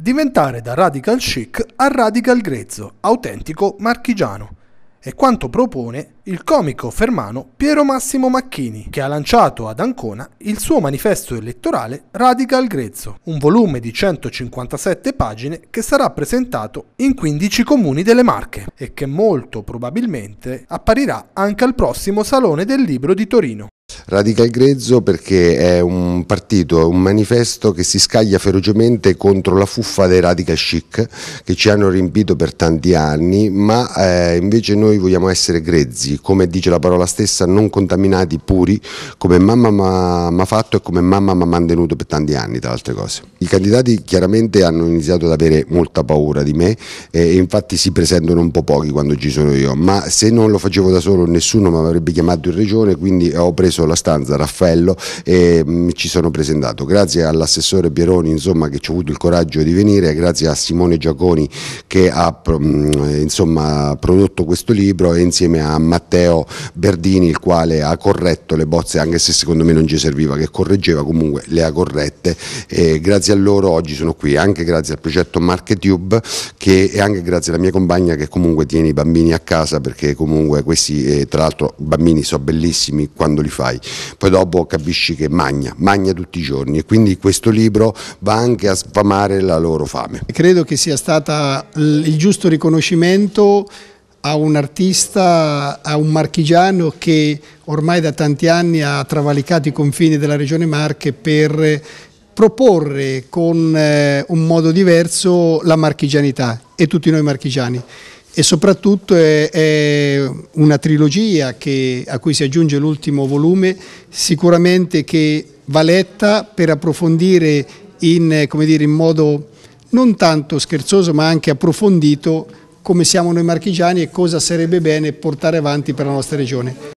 diventare da radical chic a radical grezzo, autentico marchigiano. È quanto propone il comico fermano Piero Massimo Macchini, che ha lanciato ad Ancona il suo manifesto elettorale Radical Grezzo, un volume di 157 pagine che sarà presentato in 15 comuni delle Marche e che molto probabilmente apparirà anche al prossimo Salone del Libro di Torino. Radical Grezzo perché è un partito, un manifesto che si scaglia ferocemente contro la fuffa dei radical chic che ci hanno riempito per tanti anni, ma eh, invece noi vogliamo essere grezzi, come dice la parola stessa, non contaminati, puri, come mamma mi ha fatto e come mamma mi ha mantenuto per tanti anni, tra altre cose. I candidati chiaramente hanno iniziato ad avere molta paura di me e infatti si presentano un po' pochi quando ci sono io, ma se non lo facevo da solo nessuno mi avrebbe chiamato in regione, quindi ho preso la Costanza, Raffaello e mh, mm, ci sono presentato. Grazie all'assessore Bieroni insomma, che ci ha avuto il coraggio di venire, grazie a Simone Giaconi che ha mh, mm, insomma, prodotto questo libro e insieme a Matteo Berdini il quale ha corretto le bozze anche se secondo me non ci serviva che correggeva comunque le ha corrette e grazie a loro oggi sono qui anche grazie al progetto Marketube che, e anche grazie alla mia compagna che comunque tiene i bambini a casa perché comunque questi eh, tra l'altro bambini sono bellissimi quando li fai poi dopo capisci che magna, magna tutti i giorni e quindi questo libro va anche a sfamare la loro fame. Credo che sia stato il giusto riconoscimento a un artista, a un marchigiano che ormai da tanti anni ha travalicato i confini della regione Marche per proporre con eh, un modo diverso la marchigianità e tutti noi marchigiani e soprattutto è, è una trilogia che, a cui si aggiunge l'ultimo volume, sicuramente che va letta per approfondire in, dire, in modo non tanto scherzoso ma anche approfondito come siamo noi marchigiani e cosa sarebbe bene portare avanti per la nostra regione.